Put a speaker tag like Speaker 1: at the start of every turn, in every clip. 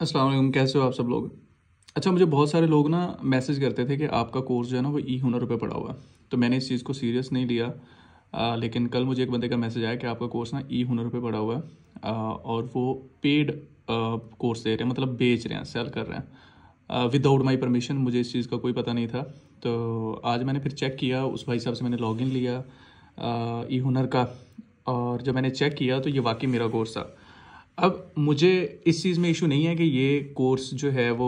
Speaker 1: असलम कैसे हो आप सब लोग अच्छा मुझे बहुत सारे लोग ना मैसेज करते थे कि आपका कोर्स जो है ना वो ई हुनर पे पड़ा हुआ है तो मैंने इस चीज़ को सीरियस नहीं लिया आ, लेकिन कल मुझे एक बंदे का मैसेज आया कि आपका कोर्स ना ई हुनर पे पड़ा हुआ है आ, और वो पेड कोर्स दे रहे हैं मतलब बेच रहे हैं सेल कर रहे हैं विदाउट माई परमिशन मुझे इस चीज़ का कोई पता नहीं था तो आज मैंने फिर चेक किया उस भाई साहब से मैंने लॉग लिया ई हुनर का और जब मैंने चेक किया तो ये वाकई मेरा कोर्स था अब मुझे इस चीज़ में इशू नहीं है कि ये कोर्स जो है वो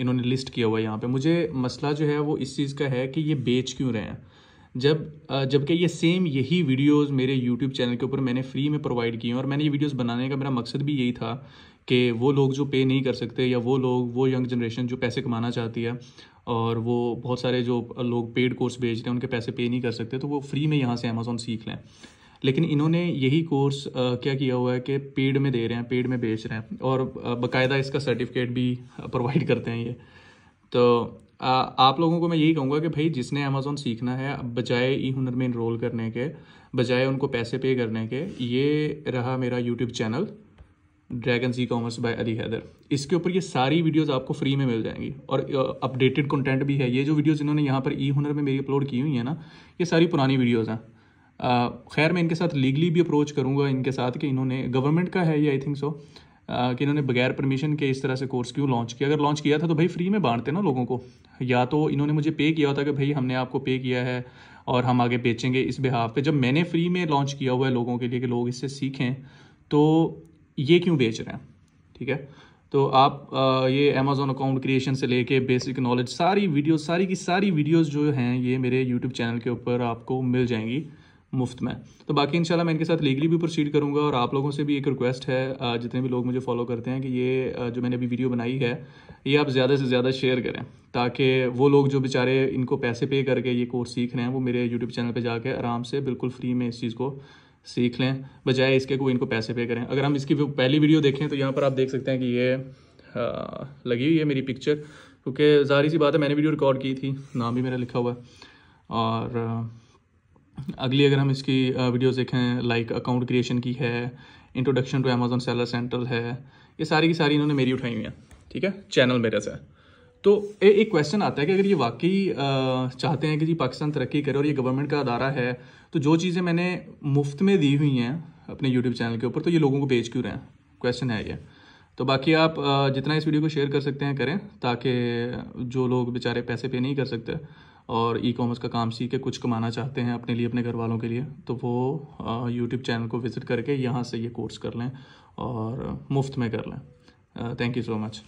Speaker 1: इन्होंने लिस्ट किया हुआ है यहाँ पे मुझे मसला जो है वो इस चीज़ का है कि ये बेच क्यों रहे हैं जब जबकि ये सेम यही वीडियोस मेरे यूट्यूब चैनल के ऊपर मैंने फ्री में प्रोवाइड किए हैं और मैंने ये वीडियोस बनाने का मेरा मकसद भी यही था कि वो लोग जो पे नहीं कर सकते या वो लोग वो यंग जनरेशन जो पैसे कमाना चाहती है और वो बहुत सारे जो लोग पेड कोर्स बेच रहे हैं उनके पैसे पे नहीं कर सकते तो वो फ्री में यहाँ से अमेज़ोन सीख लें लेकिन इन्होंने यही कोर्स क्या किया हुआ है कि पेड में दे रहे हैं पेड में बेच रहे हैं और बाकायदा इसका सर्टिफिकेट भी प्रोवाइड करते हैं ये तो आप लोगों को मैं यही कहूँगा कि भाई जिसने अमेजोन सीखना है बजाय ई हुनर में इनरोल करने के बजाय उनको पैसे पे करने के ये रहा मेरा YouTube channel dragon G commerce by Ali Haider इसके ऊपर ये सारी वीडियोस आपको फ्री में मिल जाएंगी और अपडेटेड कंटेंट भी है ये जो वीडियोस इन्होंने यहाँ पर ई हुनर में मेरी अपलोड की हुई है ना ये सारी पुरानी वीडियोज़ हैं खैर मैं इनके साथ लीगली भी अप्रोच करूँगा इनके साथ कि इन्होंने गवर्नमेंट का है ये आई थिंक सो कि इन्होंने बगैर परमिशन के इस तरह से कोर्स क्यों लॉन्च किया अगर लॉन्च किया था तो भाई फ्री में बांटते ना लोगों को या तो इन्होंने मुझे पे किया होता कि भाई हमने आपको पे किया है और हम आगे बेचेंगे इस बिहाफ पे जब मैंने फ्री में लॉन्च किया हुआ है लोगों के लिए कि लोग इससे सीखें तो ये क्यों बेच रहे हैं ठीक है तो आप ये अमेज़ोन अकाउंट क्रिएशन से लेके बेसिक नॉलेज सारी वीडियोस सारी की सारी वीडियोस जो हैं ये मेरे यूट्यूब चैनल के ऊपर आपको मिल जाएंगी मुफ्त में तो बाकी इंशाल्लाह मैं इनके साथ लीगली भी प्रोसीड करूँगा और आप लोगों से भी एक रिक्वेस्ट है जितने भी लोग मुझे फॉलो करते हैं कि ये जो मैंने अभी वीडियो बनाई है ये आप ज़्यादा से ज़्यादा शेयर करें ताकि वो लोग जो बेचारे इनको पैसे पे करके ये कोर्स सीख रहे हैं वो मेरे यूट्यूब चैनल पर जाकर आराम से बिल्कुल फ्री में इस चीज़ को सीख लें बजाय इसके कोई इनको पैसे पे करें अगर हम इसकी पहली वीडियो देखें तो यहाँ पर आप देख सकते हैं कि ये लगी हुई है मेरी पिक्चर क्योंकि जाहिर सी बात है मैंने वीडियो रिकॉर्ड की थी नाम भी मेरा लिखा हुआ है और अगली अगर हम इसकी वीडियोस देखें लाइक अकाउंट क्रिएशन की है introduction to Amazon seller central है ये सारी की सारी इन्होंने मेरी उठाई हुई हैं ठीक है चैनल मेरे से तो ए, एक क्वेश्चन आता है कि अगर ये वाकई चाहते हैं कि जी पाकिस्तान तरक्की करे और ये गवर्नमेंट का अदारा है तो जो चीज़ें मैंने मुफ्त में दी हुई हैं अपने यूट्यूब चैनल के ऊपर तो ये लोगों को बेच क्यों रहे हैं क्वेश्चन है ये तो बाकी आप जितना इस वीडियो को शेयर कर सकते हैं करें ताकि जो लोग बेचारे पैसे पे नहीं कर सकते और ई कॉमर्स का काम सीख के कुछ कमाना चाहते हैं अपने लिए अपने घर वालों के लिए तो वो यूट्यूब चैनल को विज़िट करके यहाँ से ये कोर्स कर लें और मुफ्त में कर लें थैंक यू सो मच